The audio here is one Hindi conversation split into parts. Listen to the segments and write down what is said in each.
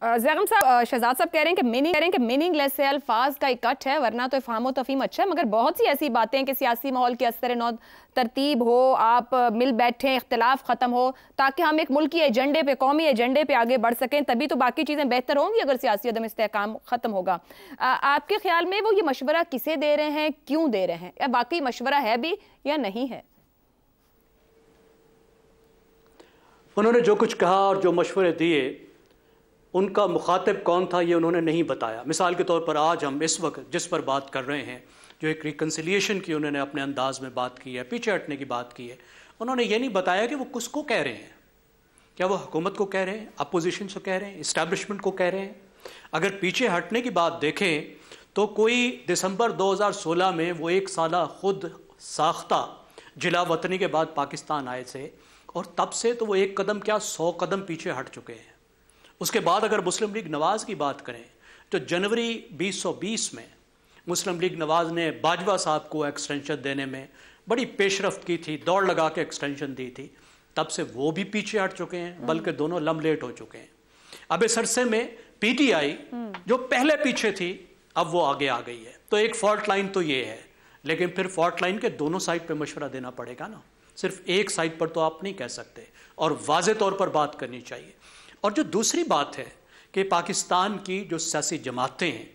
Uh, साहब शहजाद uh, साहब कह रहे हैं कि मीनिंग कह रहे हैं कि अल्फाज का इकट्ठ है वरना तो तफीम अच्छा है मगर बहुत सी ऐसी बातें हैं कि सियासी माहौल असर नौ तरतीब हो आप uh, मिल बैठे इख्तलाफ ख़त्म हो ताकि हम एक मुल्क एजेंडे पे कौमी एजेंडे पे आगे बढ़ सकें तभी तो बाकी चीज़ें बेहतर होंगी अगर सियासी अदम इसकाम ख़त्म होगा आपके ख्याल में वो ये मशवरा किसे दे रहे हैं क्यों दे रहे हैं या वाकई मशवरा है भी या नहीं है उन्होंने जो कुछ कहा और जो मशवरे दिए उनका मुखातब कौन था ये उन्होंने नहीं बताया मिसाल के तौर पर आज हम इस वक्त जिस पर बात कर रहे हैं जो एक रिकन्सिलियेशन की उन्होंने अपने अंदाज में बात की है पीछे हटने की बात की है उन्होंने ये नहीं बताया कि वो किसको कह रहे हैं क्या वो हुकूमत को कह रहे हैं अपोजिशन से कह रहे हैं इस्टेब्लिशमेंट को कह रहे हैं अगर पीछे हटने की बात देखें तो कोई दिसंबर 2016 में वो एक साल खुद साख्ता जिला वतनी के बाद पाकिस्तान आए थे और तब से तो वो एक कदम क्या सौ कदम पीछे हट चुके हैं उसके बाद अगर मुस्लिम लीग नवाज़ की बात करें तो जनवरी 2020 में मुस्लिम लीग नवाज़ ने बाजवा साहब को एक्सटेंशन देने में बड़ी पेशरफ की थी दौड़ लगा के एक्सटेंशन दी थी तब से वो भी पीछे हट चुके हैं हम्म। बल्कि दोनों लम लेट हो चुके हैं अब इस अरसे में पीटीआई हम्म। जो पहले पीछे थी अब वो आगे आ गई है तो एक फॉल्ट लाइन तो ये है लेकिन फिर फॉल्ट लाइन के दोनों साइड पे मशवरा देना पड़ेगा ना सिर्फ एक साइड पर तो आप नहीं कह सकते और वाज तौर पर बात करनी चाहिए और जो दूसरी बात है कि पाकिस्तान की जो सियासी जमातें हैं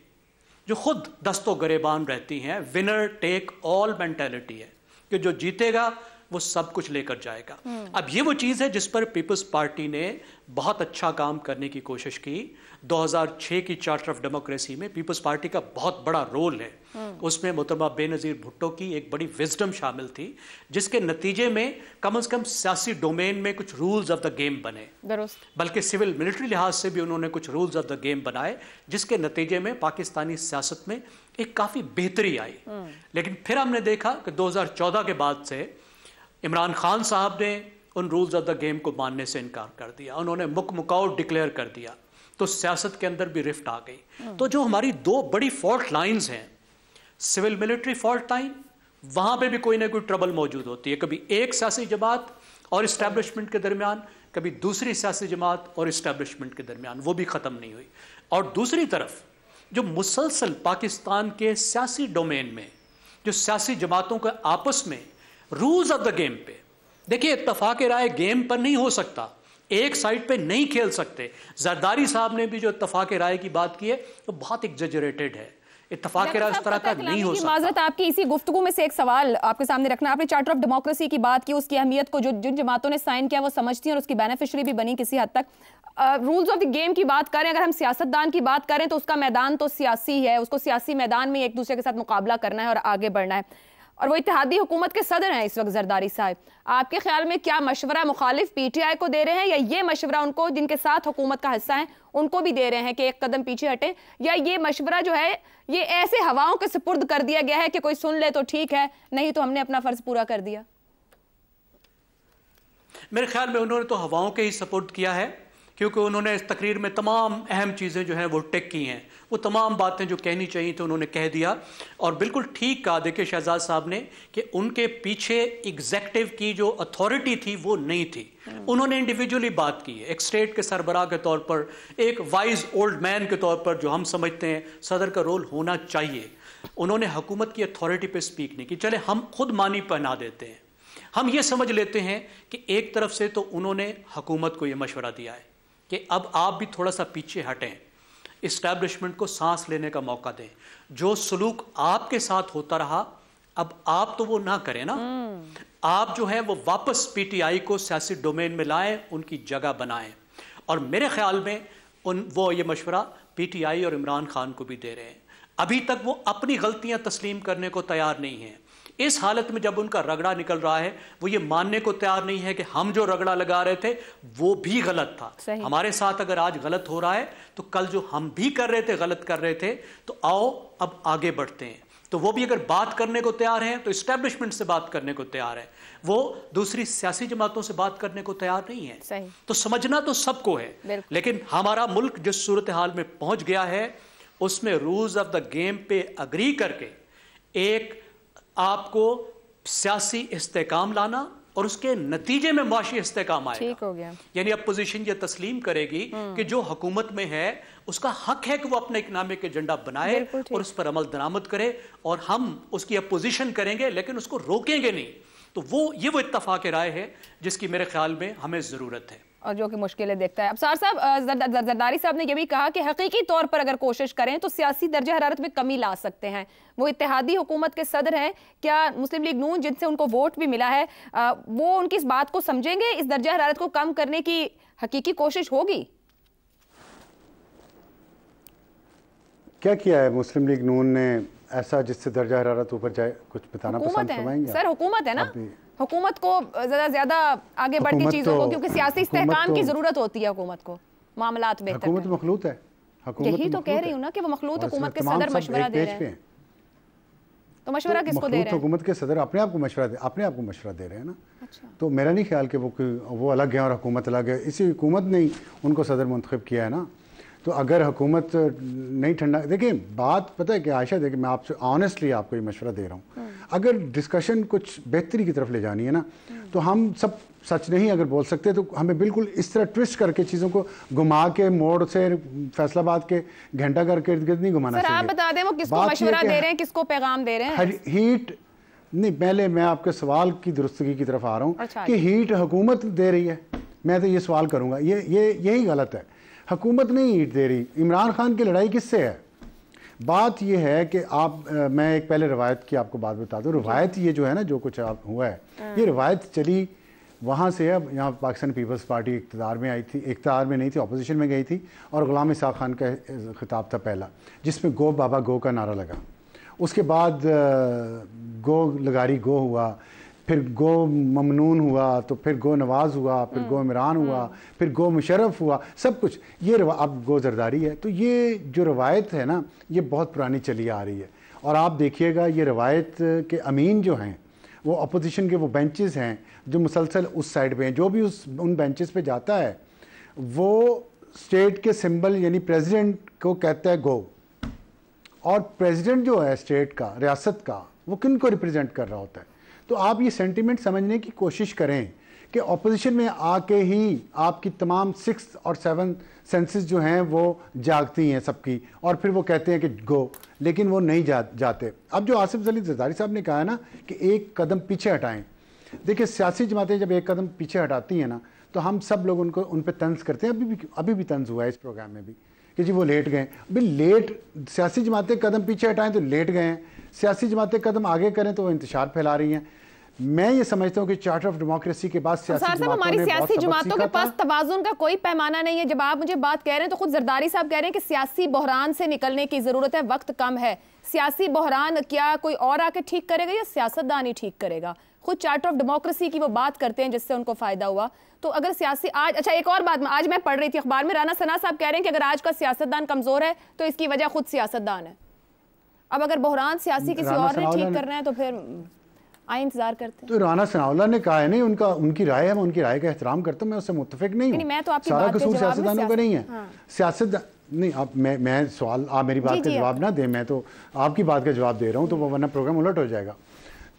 जो खुद दस्तो गरेबान रहती हैं विनर टेक ऑल मैंटेलिटी है कि जो जीतेगा वो सब कुछ लेकर जाएगा हम्म। अब ये वो चीज़ है जिस पर पीपल्स पार्टी ने बहुत अच्छा काम करने की कोशिश की 2006 की चार्टर ऑफ डेमोक्रेसी में पीपल्स पार्टी का बहुत बड़ा रोल है हम्म। उसमें मुतरमा बेनज़ीर भुट्टो की एक बड़ी विजडम शामिल थी जिसके नतीजे में कम अज कम सियासी डोमेन में कुछ रूल्स ऑफ द गेम बने बल्कि सिविल मिलिट्री लिहाज से भी उन्होंने कुछ रूल्स ऑफ द गेम बनाए जिसके नतीजे में पाकिस्तानी सियासत में एक काफ़ी बेहतरी आई हम्म। लेकिन फिर हमने देखा कि 2014 के बाद से इमरान खान साहब ने उन रूल्स ऑफ द गेम को मानने से इनकार कर दिया उन्होंने मुक मुकाउट डिक्लेयर कर दिया तो सियासत के अंदर भी रिफ्ट आ गई हम्म। तो जो हमारी दो बड़ी फॉल्ट लाइन्स हैं सिविल मिलिट्री फॉल्ट लाइन वहाँ पे भी कोई ना कोई ट्रबल मौजूद होती है कभी एक सियासी जमात और इस्टेब्लिशमेंट के दरमियान कभी दूसरी सियासी जमात और इस्टेब्लिशमेंट के दरमियान वो भी ख़त्म नहीं हुई और दूसरी तरफ जो मुसलसल पाकिस्तान के सियासी डोमेन में जो सियासी जमातों के आपस में रूल्स ऑफ द गेम पे देखिए इतफाक राय गेम पर नहीं हो सकता एक साइड पे नहीं खेल सकते जरदारी साहब ने भी जो इतफाक राय की बात की है तो बहुत एग्जेजरेटेड है इतफाक राय इस तरह का नहीं हो सकता माजरत आपकी इसी में से एक सवाल आपके सामने रखना आपने चार्टर ऑफ डेमोक्रेसी की बात की उसकी अहमियत को जो जिन जमातों ने साइन किया वो समझती हैं और उसकी बेनिफिशरी भी बनी किसी हद तक रूल्स ऑफ द गेम की बात करें अगर हम सियासतदान की बात करें तो उसका मैदान तो सियासी है उसको सियासी मैदान में एक दूसरे के साथ मुकाबला करना है और आगे बढ़ना है और वो इतिहादी हुकूमत के सदर हैं इस वक्त जरदारी साहब आपके ख्याल में क्या मशवरा मुखालिफ पी टी आई को दे रहे हैं या ये मशवरा उनको जिनके साथ हुकूमत का हिस्सा है उनको भी दे रहे हैं कि एक कदम पीछे हटें या ये मशवरा जो है ये ऐसे हवाओं के सुपुर्द कर दिया गया है कि कोई सुन ले तो ठीक है नहीं तो हमने अपना फ़र्ज़ पूरा कर दिया मेरे ख्याल में उन्होंने तो हवाओं के ही सपोर्ट किया है क्योंकि उन्होंने इस तकरीर में तमाम अहम चीज़ें जो हैं वो टेक की हैं वो तमाम बातें जो कहनी चाहिए थी उन्होंने कह दिया और बिल्कुल ठीक कहा देखिए शहजाद साहब ने कि उनके पीछे एग्जेक्टिव की जो अथॉरिटी थी वो नहीं थी हम्म। उन्होंने इंडिविजुअली बात की है एक स्टेट के सरबराह के तौर पर एक वाइज ओल्ड मैन के तौर पर जो हम समझते हैं सदर का रोल होना चाहिए उन्होंने हुकूमत की अथॉरिटी पर स्पीक नहीं की चले हम खुद मानी पहना देते हैं हम ये समझ लेते हैं कि एक तरफ से तो उन्होंने हकूमत को ये मशवरा दिया है कि अब आप भी थोड़ा सा पीछे हटें इस्टेब्लिशमेंट को सांस लेने का मौका दें जो सलूक आपके साथ होता रहा अब आप तो वो ना करें ना हम्म। आप जो है वो वापस पीटीआई को सियासी डोमेन में लाएं उनकी जगह बनाएं और मेरे ख्याल में उन वो ये मशवरा पीटीआई और इमरान खान को भी दे रहे हैं अभी तक वो अपनी गलतियां तस्लीम करने को तैयार नहीं हैं इस हालत में जब उनका रगड़ा निकल रहा है वो ये मानने को तैयार नहीं है कि हम जो रगड़ा लगा रहे थे वो भी गलत था हमारे साथ अगर आज गलत हो रहा है तो कल जो हम भी कर रहे थे गलत कर रहे थे तो आओ अब आगे बढ़ते हैं तो वो भी अगर बात करने को तैयार हैं तो इस्टेब्लिशमेंट से बात करने को तैयार है वो दूसरी सियासी जमातों से बात करने को तैयार नहीं है तो समझना तो सबको है लेकिन हमारा मुल्क जिस सूरत हाल में पहुंच गया है उसमें रूल्स ऑफ द गेम पे अग्री करके एक आपको सियासी इस्तेकाम लाना और उसके नतीजे में माशी इस्तेकाम आएगा ठीक हो गया यानी अपोजिशन ये तस्लीम करेगी हम्म। कि जो हुकूमत में है उसका हक है कि वो अपना इकनॉमिक एजेंडा बनाए और उस पर अमल दरामद करे और हम उसकी अपोजिशन करेंगे लेकिन उसको रोकेंगे नहीं तो वो ये वो इतफाक राय है जिसकी मेरे ख्याल में हमें ज़रूरत है और जो कि मुश्किलें देखता है अब सार साहब जरदारी साहब ने यह भी कहा कि हकीकी तौर पर अगर कोशिश करें तो सियासी दर्ज हरारत में कमी ला सकते हैं वो इतिहादी हुकूमत के सदर हैं क्या मुस्लिम लीग नून जिनसे उनको वोट भी मिला है वो उनकी इस बात को समझेंगे इस दर्ज हरारत को कम करने की हकीकी कोशिश होगी क्या किया है मुस्लिम लीग नून ने ऐसा जिससे दर्जा हरारत ऊपर जाए कुछ बताना पसंद फरमाएंगे सर हुकूमत है ना हुकूमत को ज्यादा ज़्यादा आगे बढ़ के चीज़ों को तो- क्योंकि सियासी इस्तेहकाम तो- की ज़रूरत होती है हुकूमत को मामलात बेहतर हुकूमत मखलूत है यही तो कह रही हूँ ना कि वो मखलूत हुकूमत के सदर मशवरा दे रहे हैं तो मशवरा तो किसको दे रहे हैं हुकूमत के सदर अपने आप को मशवरा दे अपने आप को मशवरा दे रहे हैं ना अच्छा। तो मेरा नहीं ख्याल कि वो वो अलग है और हुकूमत अलग है इसी हुकूमत ने उनको सदर मंतखब किया है ना तो अगर हुकूमत नहीं ठंडा देखिए बात पता है कि आयशा देखिए मैं आपसे ऑनेस्टली आपको ये मशवरा दे रहा हूँ हम्म। अगर डिस्कशन कुछ बेहतरी की तरफ ले जानी है ना हम्म। तो हम सब सच नहीं अगर बोल सकते तो हमें बिल्कुल इस तरह ट्विस्ट करके चीज़ों को घुमा के मोड़ से फैसलाबाद के घंटा करके इर्द गिर्द नहीं घुमाना सर बता दें वो किसको मशवरा दे रहे हैं किसको पैगाम दे रहे हैं हीट नहीं पहले मैं आपके सवाल की दुरुस्तगी की तरफ आ रहा हूँ अच्छा, कि हीट हुकूमत दे रही है मैं तो ये सवाल करूँगा ये ये यही गलत है हुकूमत नहीं ईट दे रही इमरान खान की लड़ाई किससे है बात यह है कि आप आ, मैं एक पहले रवायत की आपको बात बता दूँ रवायत ये जो है ना जो कुछ आप हुआ है हाँ। ये रवायत चली वहाँ से अब यहाँ पाकिस्तान पीपल्स पार्टी इकतदार में आई थी इकतदार में नहीं थी अपोजिशन में गई थी और ग़ुलाम इसाक खान का खिताब था पहला जिसमें गो बाबा गो का नारा लगा उसके बाद गो लगारी गो हुआ फिर गो ममनून हुआ तो फिर गो नवाज़ हुआ फिर गो हम्म, इमरान हुआ हम्म। फिर गो मुशरफ हुआ सब कुछ ये अब गो जरदारी है तो ये जो रवायत है ना ये बहुत पुरानी चली आ रही है और आप देखिएगा ये रवायत के अमीन जो हैं वो अपोजिशन के वो बेंचेस हैं जो मुसलसल उस साइड पे हैं जो भी उस उन बेंचेस पे जाता है वो स्टेट के सिंबल यानी प्रेसिडेंट को कहता है गो और प्रेसिडेंट जो है स्टेट का रियासत का वो किन को रिप्रेजेंट कर रहा होता है तो आप ये सेंटिमेंट समझने की कोशिश करें कि ऑपोजिशन में आके ही आपकी तमाम सिक्स और सेवन सेंसेस जो हैं वो जागती हैं सबकी और फिर वो कहते हैं कि गो लेकिन वो नहीं जा जाते अब जो आसिफ जली जदारी साहब ने कहा है ना कि एक कदम पीछे हटाएं देखिए सियासी जमातें जब एक कदम पीछे हटाती हैं ना तो हम सब लोग उनको उन पर तंज करते हैं अभी भी अभी भी तंज हुआ है इस प्रोग्राम में भी कि जी वो लेट गए अभी लेट सियासी जमातें कदम पीछे हटाएं तो लेट गए हैं सियासी जमातें कदम आगे करें तो वो इंतजार फैला रही हैं मैं ये समझता हूँ कि चार्टर ऑफ डेमोक्रेसी के बाद हमारी सियासी जमातों के पास तवाजुन का कोई पैमाना नहीं है जब आप मुझे बात कह रहे हैं तो खुद जरदारी साहब कह रहे हैं कि सियासी बहरान से निकलने की जरूरत है वक्त कम है सियासी बहरान क्या कोई और आके ठीक करेगा या सियासतदान ही ठीक करेगा खुद चार्टर ऑफ डेमोक्रेसी की वो बात करते हैं जिससे उनको फायदा हुआ तो अगर सियासी आज अच्छा एक और बात आज मैं पढ़ रही थी अखबार में राना सना साहब कह रहे हैं कि अगर आज का सियासतदान कमजोर है तो इसकी वजह खुद सियासतदान है अब अगर बहरान सियासी किसी और ने ठीक करना है तो फिर आए इंतजार करते तो राना सनावला ने कहा है नहीं उनका उनकी राय है मैं उनकी राय का एहतराम करता हूँ मैं उससे मुतफिक नहीं, हूँ मैं तो आपकी सारा कसूर सियासतदानों का नहीं है हाँ। सियासत नहीं आप मैं मैं सवाल आप मेरी बात का जवाब ना दें मैं तो आपकी बात का जवाब दे रहा हूँ तो वो वरना प्रोग्राम उलट हो जाएगा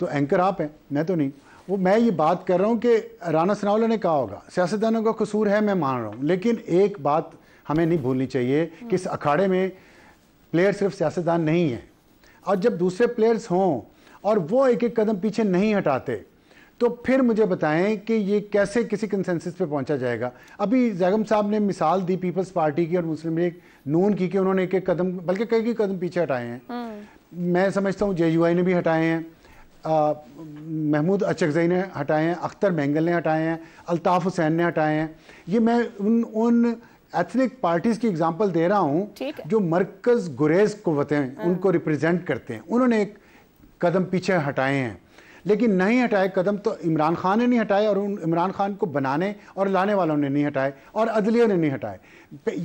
तो एंकर आप हैं मैं तो नहीं वो मैं ये बात कर रहा हूँ कि राना सनावला ने कहा होगा सियासतदानों का कसूर है मैं मान रहा हूँ लेकिन एक बात हमें नहीं भूलनी चाहिए कि इस अखाड़े में प्लेयर सिर्फ सियासतदान नहीं है और जब दूसरे प्लेयर्स हों और वो एक एक कदम पीछे नहीं हटाते तो फिर मुझे बताएं कि ये कैसे किसी कंसेंसस पे पहुंचा जाएगा अभी जैगम साहब ने मिसाल दी पीपल्स पार्टी की और मुस्लिम लीग नून की कि उन्होंने एक एक कदम बल्कि कई कई कदम पीछे हटाए हैं हाँ। मैं समझता हूँ जे ने भी हटाए हैं महमूद अचकजई ने हटाए हैं अख्तर मैंगल ने हटाए हैं अल्ताफ़ हुसैन ने हटाए हैं ये मैं उन उन एथनिक पार्टीज की एग्जांपल दे रहा हूँ जो मरकज गुरेज को होते हैं हाँ। उनको रिप्रेजेंट करते हैं उन्होंने एक कदम पीछे हटाए हैं लेकिन नहीं हटाए कदम तो इमरान खान ने नहीं हटाए और उन इमरान खान को बनाने और लाने वालों ने नहीं हटाए और अदलियों ने नहीं हटाए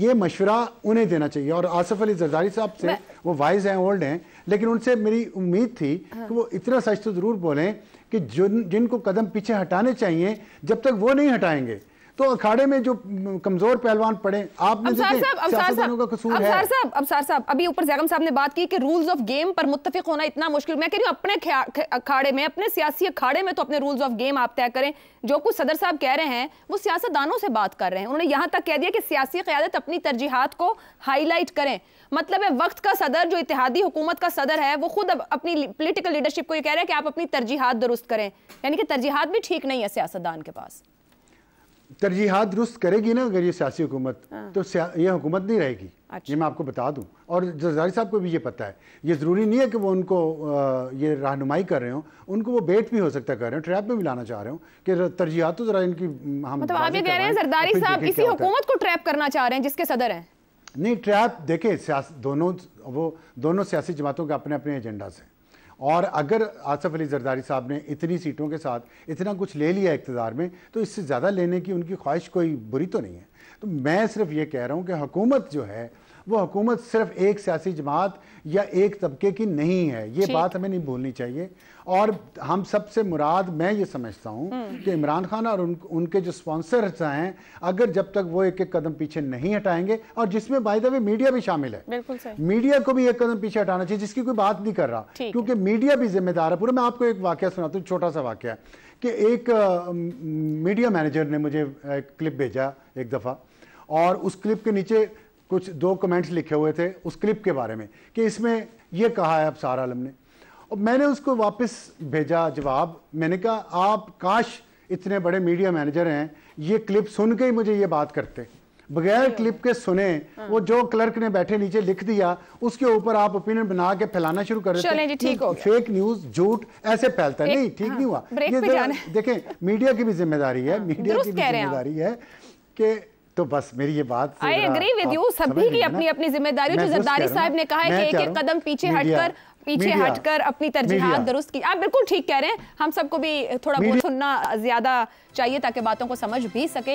ये मशवरा उन्हें देना चाहिए और आसफ अली जरदारी साहब से वो वाइज हैं ओल्ड हैं लेकिन उनसे मेरी उम्मीद थी हाँ। कि वो इतना सच तो ज़रूर बोलें कि जिन जिनको कदम पीछे हटाने चाहिए जब तक वो नहीं हटाएंगे तो अखाड़े में जो कमजोर पहलवान पड़े आपने अभी ऊपर जैगम साहब ने बात की कि रूल्स ऑफ गेम पर मुतफिक होना इतना मुश्किल मैं कह रही हूँ अपने अखाड़े में अपने सियासी अखाड़े में तो अपने रूल्स ऑफ गेम आप तय करें जो कुछ सदर साहब कह रहे हैं वो सियासतदानों से बात कर रहे हैं उन्होंने यहाँ तक कह दिया कि सियासी क्यादत अपनी तरजीहत को हाईलाइट करें मतलब है वक्त का सदर जो इतिहादी हुकूमत का सदर है वो खुद अपनी पोलिटिकल लीडरशिप को ये कह रहा है कि आप अपनी तरजीहत दुरुस्त करें यानी कि तरजीहत भी ठीक नहीं है सियासतदान के पास तरजीहत दुरुस्त करेगी ना अगर ये सियासी हुकूमत हाँ। तो ये हुकूमत नहीं रहेगी अच्छा। ये मैं आपको बता दूं और जरदारी साहब को भी ये पता है ये ज़रूरी नहीं है कि वो उनको ये रहनुमाई कर रहे हो उनको वो बेट भी हो सकता कर रहे हो ट्रैप में भी लाना चाह रहे हो कि तरजीहत तो ज़रा इनकी हम मतलब आप ये कह रहे हैं जरदारी साहब किसी हुकूमत को ट्रैप करना चाह रहे हैं जिसके सदर हैं नहीं ट्रैप देखें दोनों वो दोनों सियासी जमातों के अपने अपने एजेंडाज हैं और अगर आसफ अली जरदारी साहब ने इतनी सीटों के साथ इतना कुछ ले लिया इकतदार में तो इससे ज़्यादा लेने की उनकी ख्वाहिश कोई बुरी तो नहीं है तो मैं सिर्फ ये कह रहा हूँ कि हुकूमत जो है वो हुकूमत सिर्फ एक सियासी जमात या एक तबके की नहीं है ये बात हमें नहीं भूलनी चाहिए और हम सबसे मुराद मैं ये समझता हूँ हम्म। कि इमरान खान और उन, उनके जो स्पॉन्सर्स हैं अगर जब तक वो एक एक कदम पीछे नहीं हटाएंगे और जिसमें बाय द वे मीडिया भी शामिल है मीडिया को भी एक कदम पीछे हटाना चाहिए जिसकी कोई बात नहीं कर रहा क्योंकि मीडिया भी जिम्मेदार है पूरा मैं आपको एक वाक्य सुनाता हूँ छोटा सा वाक्य कि एक मीडिया मैनेजर ने मुझे क्लिप भेजा एक दफ़ा और उस क्लिप के नीचे कुछ दो कमेंट्स लिखे हुए थे उस क्लिप के बारे में कि इसमें यह कहा है सार आलम ने और मैंने उसको वापस भेजा जवाब मैंने कहा आप काश इतने बड़े मीडिया मैनेजर हैं ये क्लिप सुन के ही मुझे ये बात करते बगैर क्लिप के सुने हाँ। वो जो क्लर्क ने बैठे नीचे लिख दिया उसके ऊपर आप ओपिनियन बना के फैलाना शुरू कर रहे थे ठीक हो फेक न्यूज झूठ ऐसे फैलता है नहीं ठीक हाँ। नहीं हुआ ये देखें मीडिया की भी जिम्मेदारी है मीडिया हाँ, की भी जिम्मेदारी है कि तो बस मेरी ये बात आई एग्री विद यू सभी की अपनी अपनी जिम्मेदारी जो जरदारी साहब ने कहा है कि एक एक कदम पीछे हटकर पीछे हटकर अपनी तरजीहत दुरुस्त की आप बिल्कुल ठीक कह रहे हैं हम सबको भी थोड़ा बहुत सुनना ज्यादा चाहिए ताकि बातों को समझ भी सके